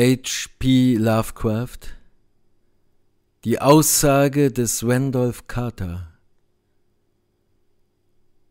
H.P. Lovecraft Die Aussage des Randolph Carter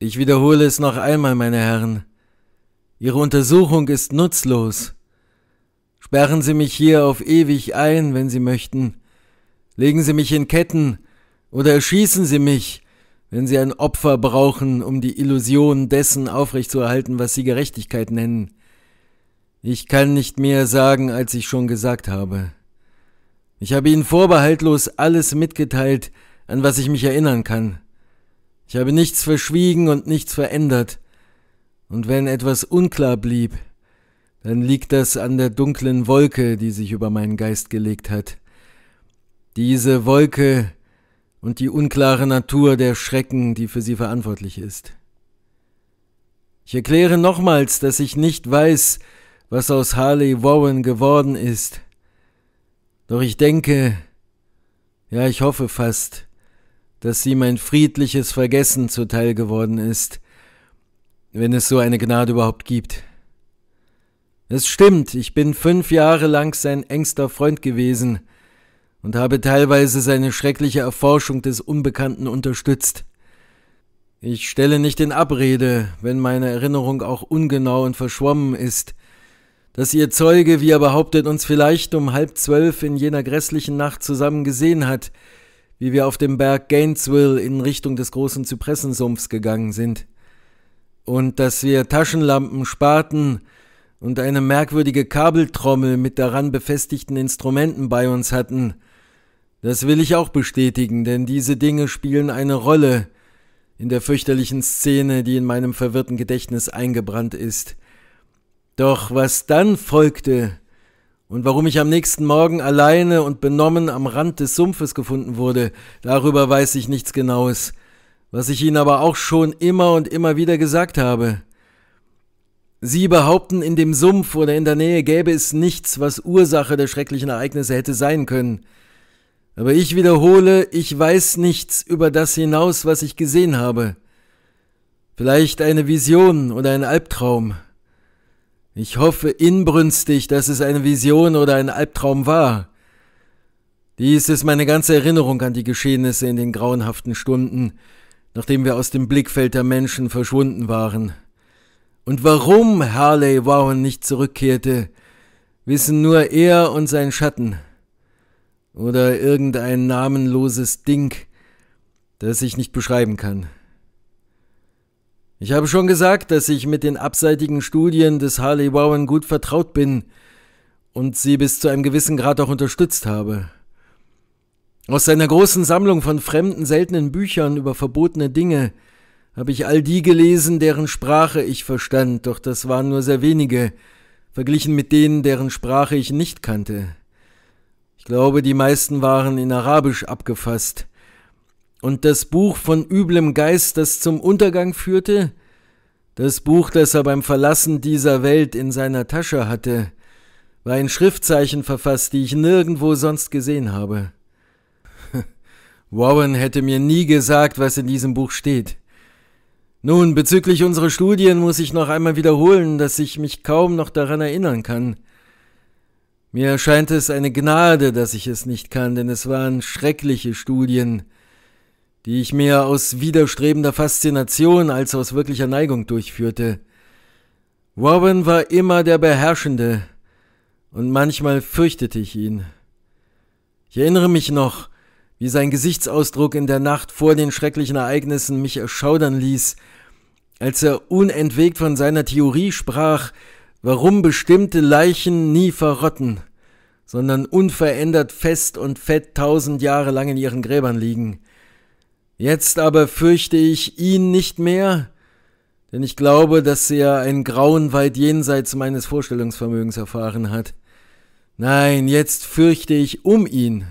Ich wiederhole es noch einmal, meine Herren. Ihre Untersuchung ist nutzlos. Sperren Sie mich hier auf ewig ein, wenn Sie möchten. Legen Sie mich in Ketten oder erschießen Sie mich, wenn Sie ein Opfer brauchen, um die Illusion dessen aufrechtzuerhalten, was Sie Gerechtigkeit nennen. Ich kann nicht mehr sagen, als ich schon gesagt habe. Ich habe Ihnen vorbehaltlos alles mitgeteilt, an was ich mich erinnern kann. Ich habe nichts verschwiegen und nichts verändert. Und wenn etwas unklar blieb, dann liegt das an der dunklen Wolke, die sich über meinen Geist gelegt hat. Diese Wolke und die unklare Natur der Schrecken, die für sie verantwortlich ist. Ich erkläre nochmals, dass ich nicht weiß, was aus Harley Warren geworden ist. Doch ich denke, ja, ich hoffe fast, dass sie mein friedliches Vergessen zuteil geworden ist, wenn es so eine Gnade überhaupt gibt. Es stimmt, ich bin fünf Jahre lang sein engster Freund gewesen und habe teilweise seine schreckliche Erforschung des Unbekannten unterstützt. Ich stelle nicht in Abrede, wenn meine Erinnerung auch ungenau und verschwommen ist, dass ihr Zeuge, wie er behauptet, uns vielleicht um halb zwölf in jener grässlichen Nacht zusammen gesehen hat, wie wir auf dem Berg Gainesville in Richtung des großen Zypressensumpfs gegangen sind. Und dass wir Taschenlampen, Spaten und eine merkwürdige Kabeltrommel mit daran befestigten Instrumenten bei uns hatten. Das will ich auch bestätigen, denn diese Dinge spielen eine Rolle in der fürchterlichen Szene, die in meinem verwirrten Gedächtnis eingebrannt ist – doch was dann folgte und warum ich am nächsten Morgen alleine und benommen am Rand des Sumpfes gefunden wurde, darüber weiß ich nichts Genaues, was ich Ihnen aber auch schon immer und immer wieder gesagt habe. Sie behaupten, in dem Sumpf oder in der Nähe gäbe es nichts, was Ursache der schrecklichen Ereignisse hätte sein können. Aber ich wiederhole, ich weiß nichts über das hinaus, was ich gesehen habe. Vielleicht eine Vision oder ein Albtraum. Ich hoffe inbrünstig, dass es eine Vision oder ein Albtraum war. Dies ist meine ganze Erinnerung an die Geschehnisse in den grauenhaften Stunden, nachdem wir aus dem Blickfeld der Menschen verschwunden waren. Und warum Harley Warren nicht zurückkehrte, wissen nur er und sein Schatten. Oder irgendein namenloses Ding, das ich nicht beschreiben kann. Ich habe schon gesagt, dass ich mit den abseitigen Studien des Harley Warren gut vertraut bin und sie bis zu einem gewissen Grad auch unterstützt habe. Aus seiner großen Sammlung von fremden, seltenen Büchern über verbotene Dinge habe ich all die gelesen, deren Sprache ich verstand, doch das waren nur sehr wenige, verglichen mit denen, deren Sprache ich nicht kannte. Ich glaube, die meisten waren in Arabisch abgefasst, und das Buch von üblem Geist, das zum Untergang führte, das Buch, das er beim Verlassen dieser Welt in seiner Tasche hatte, war in Schriftzeichen verfasst, die ich nirgendwo sonst gesehen habe. Warren hätte mir nie gesagt, was in diesem Buch steht. Nun, bezüglich unserer Studien muss ich noch einmal wiederholen, dass ich mich kaum noch daran erinnern kann. Mir scheint es eine Gnade, dass ich es nicht kann, denn es waren schreckliche Studien, die ich mehr aus widerstrebender Faszination als aus wirklicher Neigung durchführte. Warren war immer der Beherrschende, und manchmal fürchtete ich ihn. Ich erinnere mich noch, wie sein Gesichtsausdruck in der Nacht vor den schrecklichen Ereignissen mich erschaudern ließ, als er unentwegt von seiner Theorie sprach, warum bestimmte Leichen nie verrotten, sondern unverändert fest und fett tausend Jahre lang in ihren Gräbern liegen. Jetzt aber fürchte ich ihn nicht mehr, denn ich glaube, dass er ein Grauen weit jenseits meines Vorstellungsvermögens erfahren hat. Nein, jetzt fürchte ich um ihn.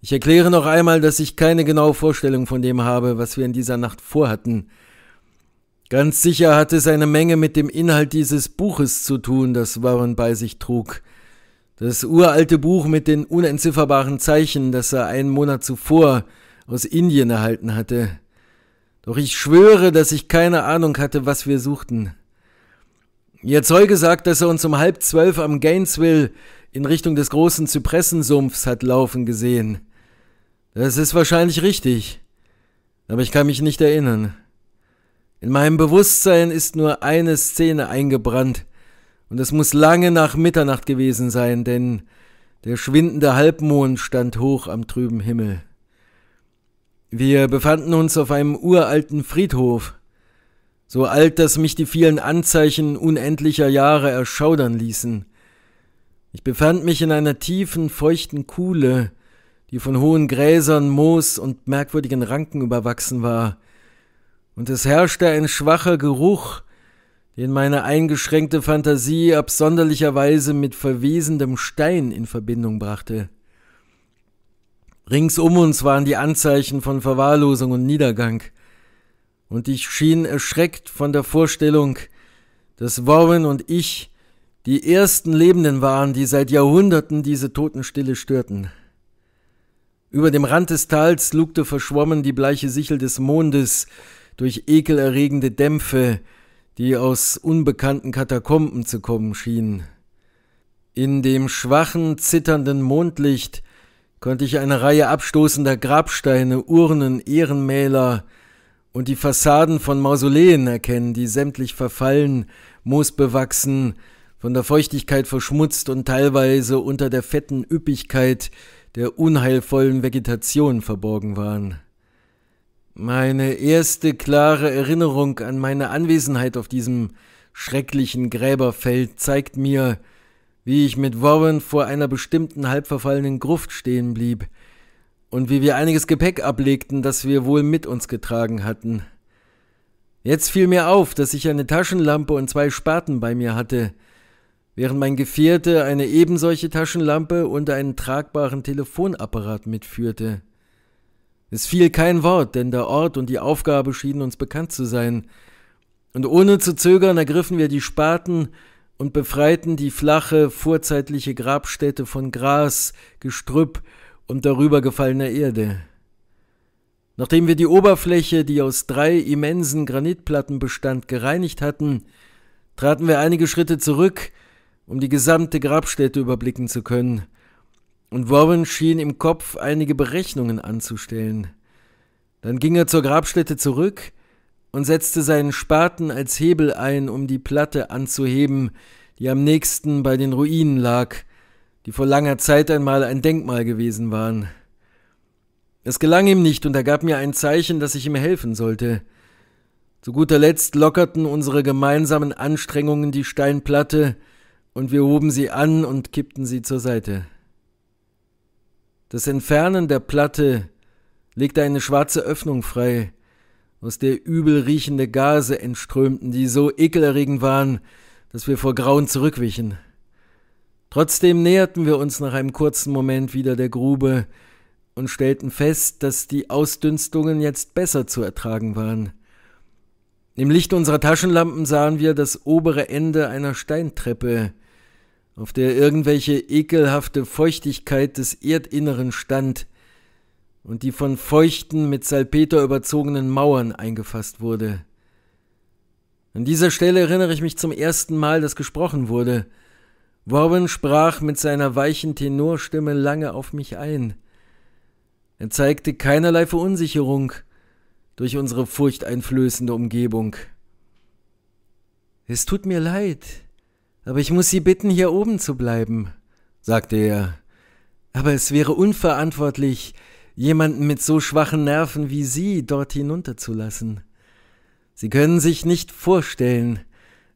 Ich erkläre noch einmal, dass ich keine genaue Vorstellung von dem habe, was wir in dieser Nacht vorhatten. Ganz sicher hat es eine Menge mit dem Inhalt dieses Buches zu tun, das Warren bei sich trug. Das uralte Buch mit den unentzifferbaren Zeichen, das er einen Monat zuvor aus Indien erhalten hatte. Doch ich schwöre, dass ich keine Ahnung hatte, was wir suchten. Ihr Zeuge sagt, dass er uns um halb zwölf am Gainesville in Richtung des großen Zypressensumpfs hat laufen gesehen. Das ist wahrscheinlich richtig, aber ich kann mich nicht erinnern. In meinem Bewusstsein ist nur eine Szene eingebrannt, und es muss lange nach Mitternacht gewesen sein, denn der schwindende Halbmond stand hoch am trüben Himmel. Wir befanden uns auf einem uralten Friedhof, so alt, dass mich die vielen Anzeichen unendlicher Jahre erschaudern ließen. Ich befand mich in einer tiefen, feuchten Kuhle, die von hohen Gräsern, Moos und merkwürdigen Ranken überwachsen war, und es herrschte ein schwacher Geruch, den meine eingeschränkte Fantasie absonderlicherweise mit verwesendem Stein in Verbindung brachte. Rings um uns waren die Anzeichen von Verwahrlosung und Niedergang. Und ich schien erschreckt von der Vorstellung, dass Warren und ich die ersten Lebenden waren, die seit Jahrhunderten diese Totenstille störten. Über dem Rand des Tals lugte verschwommen die bleiche Sichel des Mondes durch ekelerregende Dämpfe, die aus unbekannten Katakomben zu kommen schienen. In dem schwachen, zitternden Mondlicht konnte ich eine Reihe abstoßender Grabsteine, Urnen, Ehrenmäler und die Fassaden von Mausoleen erkennen, die sämtlich verfallen, moosbewachsen, von der Feuchtigkeit verschmutzt und teilweise unter der fetten Üppigkeit der unheilvollen Vegetation verborgen waren. Meine erste klare Erinnerung an meine Anwesenheit auf diesem schrecklichen Gräberfeld zeigt mir, wie ich mit Warren vor einer bestimmten halbverfallenen Gruft stehen blieb und wie wir einiges Gepäck ablegten, das wir wohl mit uns getragen hatten. Jetzt fiel mir auf, dass ich eine Taschenlampe und zwei Spaten bei mir hatte, während mein Gefährte eine ebensolche Taschenlampe und einen tragbaren Telefonapparat mitführte. Es fiel kein Wort, denn der Ort und die Aufgabe schienen uns bekannt zu sein, und ohne zu zögern ergriffen wir die Spaten, und befreiten die flache, vorzeitliche Grabstätte von Gras, Gestrüpp und darüber gefallener Erde. Nachdem wir die Oberfläche, die aus drei immensen Granitplatten bestand, gereinigt hatten, traten wir einige Schritte zurück, um die gesamte Grabstätte überblicken zu können, und Warren schien im Kopf einige Berechnungen anzustellen. Dann ging er zur Grabstätte zurück, und setzte seinen Spaten als Hebel ein, um die Platte anzuheben, die am nächsten bei den Ruinen lag, die vor langer Zeit einmal ein Denkmal gewesen waren. Es gelang ihm nicht, und er gab mir ein Zeichen, dass ich ihm helfen sollte. Zu guter Letzt lockerten unsere gemeinsamen Anstrengungen die Steinplatte, und wir hoben sie an und kippten sie zur Seite. Das Entfernen der Platte legte eine schwarze Öffnung frei, aus der übel riechende Gase entströmten, die so ekelerregend waren, dass wir vor Grauen zurückwichen. Trotzdem näherten wir uns nach einem kurzen Moment wieder der Grube und stellten fest, dass die Ausdünstungen jetzt besser zu ertragen waren. Im Licht unserer Taschenlampen sahen wir das obere Ende einer Steintreppe, auf der irgendwelche ekelhafte Feuchtigkeit des Erdinneren stand, und die von feuchten, mit Salpeter überzogenen Mauern eingefasst wurde. An dieser Stelle erinnere ich mich zum ersten Mal, dass gesprochen wurde. Warren sprach mit seiner weichen Tenorstimme lange auf mich ein. Er zeigte keinerlei Verunsicherung durch unsere furchteinflößende Umgebung. Es tut mir leid, aber ich muss Sie bitten, hier oben zu bleiben, sagte er. Aber es wäre unverantwortlich, jemanden mit so schwachen Nerven wie Sie dort hinunterzulassen. Sie können sich nicht vorstellen,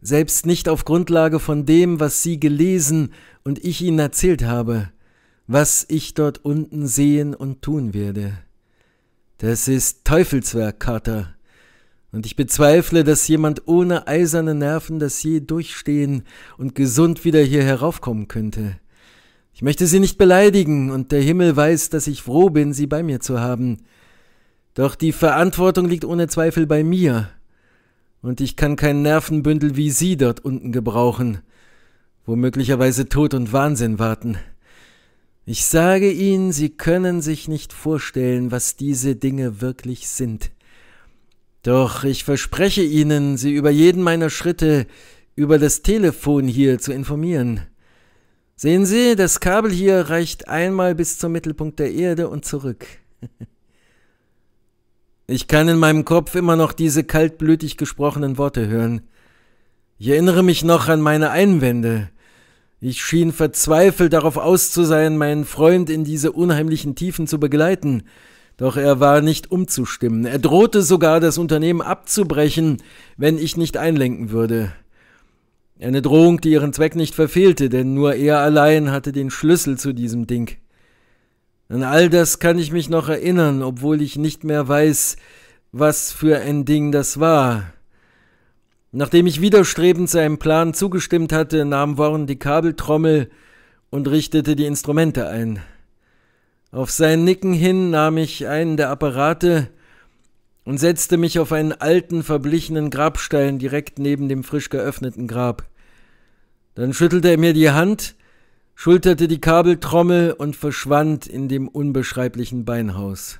selbst nicht auf Grundlage von dem, was Sie gelesen und ich Ihnen erzählt habe, was ich dort unten sehen und tun werde. Das ist Teufelswerk, Carter, und ich bezweifle, dass jemand ohne eiserne Nerven das je durchstehen und gesund wieder hier heraufkommen könnte. Ich möchte sie nicht beleidigen, und der Himmel weiß, dass ich froh bin, sie bei mir zu haben. Doch die Verantwortung liegt ohne Zweifel bei mir, und ich kann kein Nervenbündel wie Sie dort unten gebrauchen, wo möglicherweise Tod und Wahnsinn warten. Ich sage Ihnen, Sie können sich nicht vorstellen, was diese Dinge wirklich sind. Doch ich verspreche Ihnen, Sie über jeden meiner Schritte über das Telefon hier zu informieren. Sehen Sie, das Kabel hier reicht einmal bis zum Mittelpunkt der Erde und zurück. Ich kann in meinem Kopf immer noch diese kaltblütig gesprochenen Worte hören. Ich erinnere mich noch an meine Einwände. Ich schien verzweifelt darauf aus zu sein, meinen Freund in diese unheimlichen Tiefen zu begleiten, doch er war nicht umzustimmen. Er drohte sogar, das Unternehmen abzubrechen, wenn ich nicht einlenken würde. Eine Drohung, die ihren Zweck nicht verfehlte, denn nur er allein hatte den Schlüssel zu diesem Ding. An all das kann ich mich noch erinnern, obwohl ich nicht mehr weiß, was für ein Ding das war. Nachdem ich widerstrebend seinem Plan zugestimmt hatte, nahm Warren die Kabeltrommel und richtete die Instrumente ein. Auf sein Nicken hin nahm ich einen der Apparate, und setzte mich auf einen alten, verblichenen Grabstein direkt neben dem frisch geöffneten Grab. Dann schüttelte er mir die Hand, schulterte die Kabeltrommel und verschwand in dem unbeschreiblichen Beinhaus.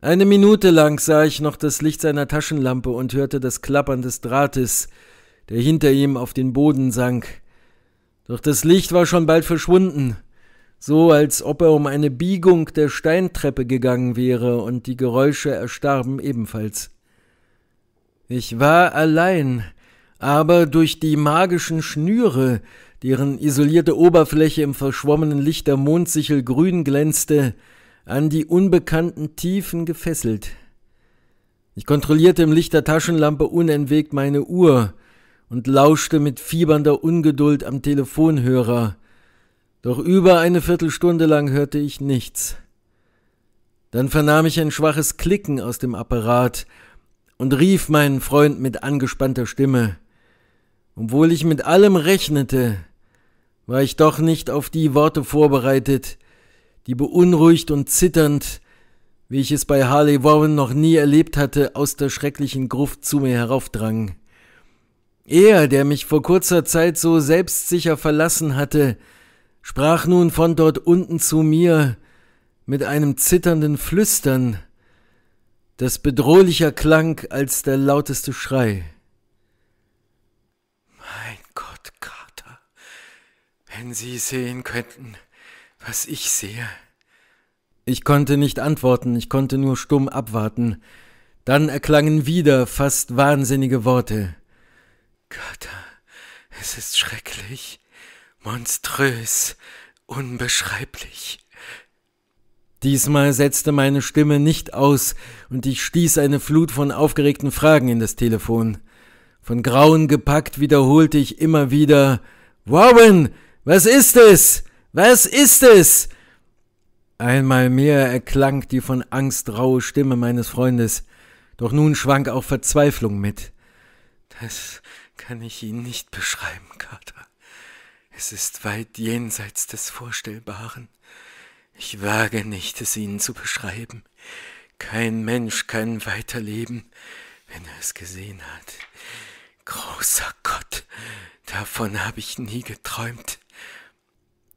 Eine Minute lang sah ich noch das Licht seiner Taschenlampe und hörte das Klappern des Drahtes, der hinter ihm auf den Boden sank. Doch das Licht war schon bald verschwunden so als ob er um eine Biegung der Steintreppe gegangen wäre, und die Geräusche erstarben ebenfalls. Ich war allein, aber durch die magischen Schnüre, deren isolierte Oberfläche im verschwommenen Licht der Mondsichel grün glänzte, an die unbekannten Tiefen gefesselt. Ich kontrollierte im Licht der Taschenlampe unentwegt meine Uhr und lauschte mit fiebernder Ungeduld am Telefonhörer, doch über eine Viertelstunde lang hörte ich nichts. Dann vernahm ich ein schwaches Klicken aus dem Apparat und rief meinen Freund mit angespannter Stimme. Obwohl ich mit allem rechnete, war ich doch nicht auf die Worte vorbereitet, die beunruhigt und zitternd, wie ich es bei Harley Warren noch nie erlebt hatte, aus der schrecklichen Gruft zu mir heraufdrangen. Er, der mich vor kurzer Zeit so selbstsicher verlassen hatte, sprach nun von dort unten zu mir mit einem zitternden Flüstern, das bedrohlicher klang als der lauteste Schrei. Mein Gott, Kater, wenn Sie sehen könnten, was ich sehe. Ich konnte nicht antworten, ich konnte nur stumm abwarten. Dann erklangen wieder fast wahnsinnige Worte. Kater, es ist schrecklich monströs, unbeschreiblich. Diesmal setzte meine Stimme nicht aus und ich stieß eine Flut von aufgeregten Fragen in das Telefon. Von Grauen gepackt wiederholte ich immer wieder Warren, was ist es? Was ist es? Einmal mehr erklang die von Angst raue Stimme meines Freundes, doch nun schwank auch Verzweiflung mit. Das kann ich Ihnen nicht beschreiben, Carter. Es ist weit jenseits des Vorstellbaren. Ich wage nicht, es Ihnen zu beschreiben. Kein Mensch kann weiterleben, wenn er es gesehen hat. Großer Gott, davon habe ich nie geträumt.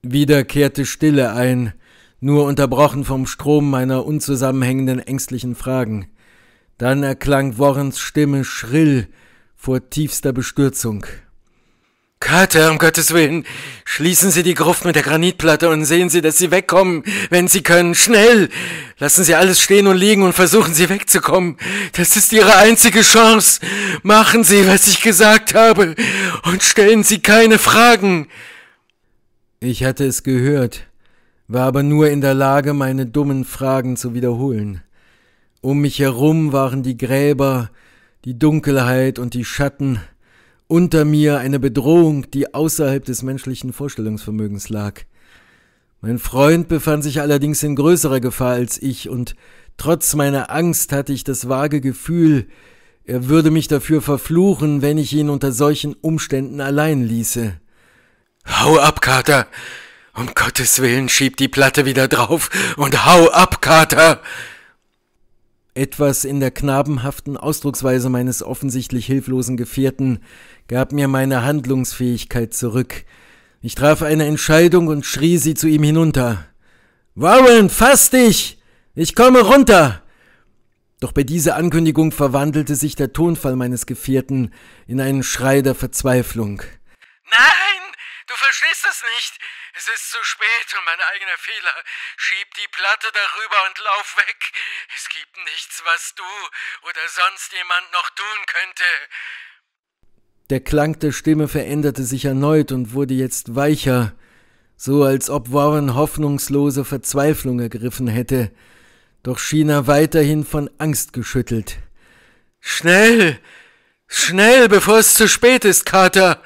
Wieder kehrte Stille ein, nur unterbrochen vom Strom meiner unzusammenhängenden ängstlichen Fragen. Dann erklang Warrens Stimme schrill vor tiefster Bestürzung. Kater, um Gottes Willen, schließen Sie die Gruft mit der Granitplatte und sehen Sie, dass Sie wegkommen, wenn Sie können. Schnell! Lassen Sie alles stehen und liegen und versuchen Sie wegzukommen. Das ist Ihre einzige Chance. Machen Sie, was ich gesagt habe, und stellen Sie keine Fragen. Ich hatte es gehört, war aber nur in der Lage, meine dummen Fragen zu wiederholen. Um mich herum waren die Gräber, die Dunkelheit und die Schatten, unter mir eine Bedrohung, die außerhalb des menschlichen Vorstellungsvermögens lag. Mein Freund befand sich allerdings in größerer Gefahr als ich, und trotz meiner Angst hatte ich das vage Gefühl, er würde mich dafür verfluchen, wenn ich ihn unter solchen Umständen allein ließe. Hau ab, Kater! Um Gottes Willen, schieb die Platte wieder drauf und hau ab, Kater! Etwas in der knabenhaften Ausdrucksweise meines offensichtlich hilflosen Gefährten gab mir meine Handlungsfähigkeit zurück. Ich traf eine Entscheidung und schrie sie zu ihm hinunter. Warren, fass dich! Ich komme runter! Doch bei dieser Ankündigung verwandelte sich der Tonfall meines Gefährten in einen Schrei der Verzweiflung. Nein! Du verstehst es nicht! Es ist zu spät und mein eigener Fehler. Schieb die Platte darüber und lauf weg. Es gibt nichts, was du oder sonst jemand noch tun könnte. Der Klang der Stimme veränderte sich erneut und wurde jetzt weicher, so als ob Warren hoffnungslose Verzweiflung ergriffen hätte, doch schien er weiterhin von Angst geschüttelt. Schnell! Schnell, bevor es zu spät ist, Kater!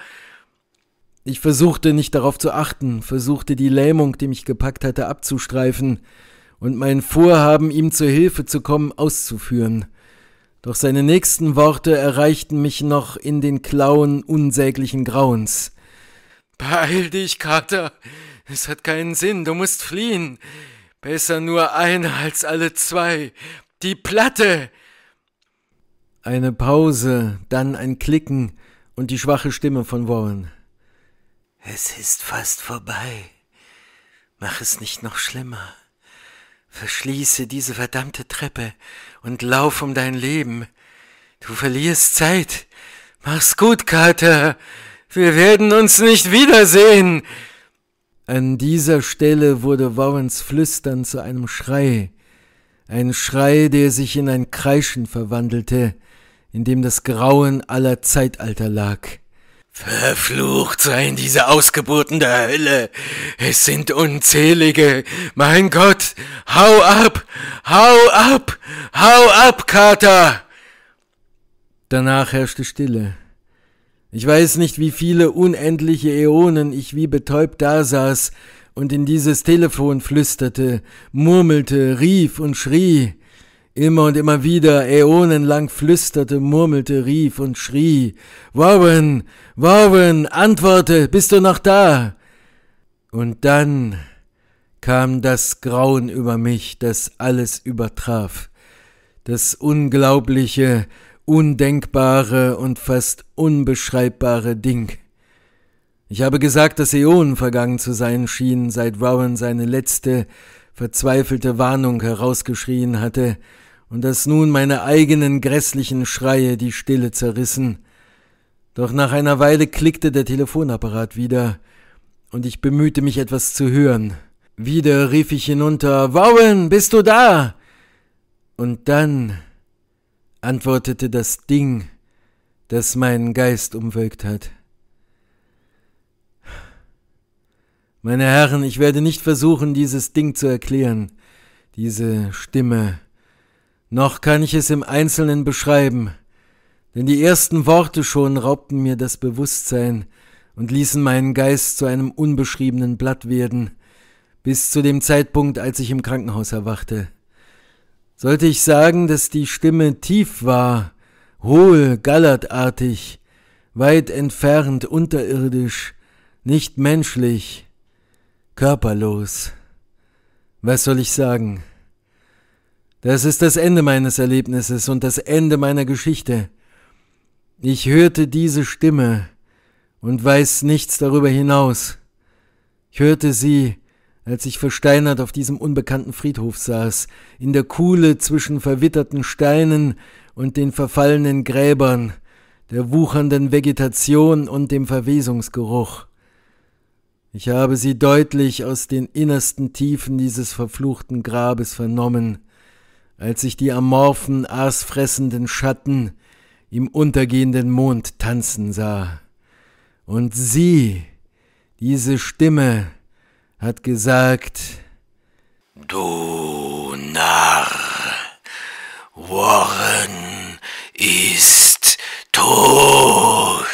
Ich versuchte nicht darauf zu achten, versuchte die Lähmung, die mich gepackt hatte, abzustreifen und mein Vorhaben, ihm zur Hilfe zu kommen, auszuführen. Doch seine nächsten Worte erreichten mich noch in den Klauen unsäglichen Grauens. Beeil dich, Kater. Es hat keinen Sinn, du musst fliehen. Besser nur eine als alle zwei. Die Platte. Eine Pause, dann ein Klicken und die schwache Stimme von Warren. Es ist fast vorbei. Mach es nicht noch schlimmer. Verschließe diese verdammte Treppe und lauf um dein Leben. Du verlierst Zeit. Mach's gut, Kater. Wir werden uns nicht wiedersehen. An dieser Stelle wurde Warrens Flüstern zu einem Schrei. Ein Schrei, der sich in ein Kreischen verwandelte, in dem das Grauen aller Zeitalter lag. Verflucht seien diese Ausgeburten der Hölle. Es sind unzählige. Mein Gott, hau ab, hau ab, hau ab, Kater. Danach herrschte Stille. Ich weiß nicht, wie viele unendliche Äonen ich wie betäubt dasaß und in dieses Telefon flüsterte, murmelte, rief und schrie. Immer und immer wieder, äonenlang flüsterte, murmelte, rief und schrie. Warren, Warren, antworte, bist du noch da? Und dann kam das Grauen über mich, das alles übertraf. Das unglaubliche, undenkbare und fast unbeschreibbare Ding. Ich habe gesagt, dass Äonen vergangen zu sein schienen, seit Warren seine letzte, verzweifelte Warnung herausgeschrien hatte, und dass nun meine eigenen grässlichen Schreie die Stille zerrissen. Doch nach einer Weile klickte der Telefonapparat wieder, und ich bemühte mich etwas zu hören. Wieder rief ich hinunter Wowen, bist du da? Und dann antwortete das Ding, das meinen Geist umwölkt hat. Meine Herren, ich werde nicht versuchen, dieses Ding zu erklären, diese Stimme, noch kann ich es im Einzelnen beschreiben, denn die ersten Worte schon raubten mir das Bewusstsein und ließen meinen Geist zu einem unbeschriebenen Blatt werden, bis zu dem Zeitpunkt, als ich im Krankenhaus erwachte. Sollte ich sagen, dass die Stimme tief war, hohl, gallertartig, weit entfernt, unterirdisch, nicht menschlich, körperlos. Was soll ich sagen? Das ist das Ende meines Erlebnisses und das Ende meiner Geschichte. Ich hörte diese Stimme und weiß nichts darüber hinaus. Ich hörte sie, als ich versteinert auf diesem unbekannten Friedhof saß, in der Kuhle zwischen verwitterten Steinen und den verfallenen Gräbern, der wuchernden Vegetation und dem Verwesungsgeruch. Ich habe sie deutlich aus den innersten Tiefen dieses verfluchten Grabes vernommen, als sich die amorphen, aasfressenden Schatten im untergehenden Mond tanzen sah. Und sie, diese Stimme, hat gesagt, Du Narr, Warren ist tot.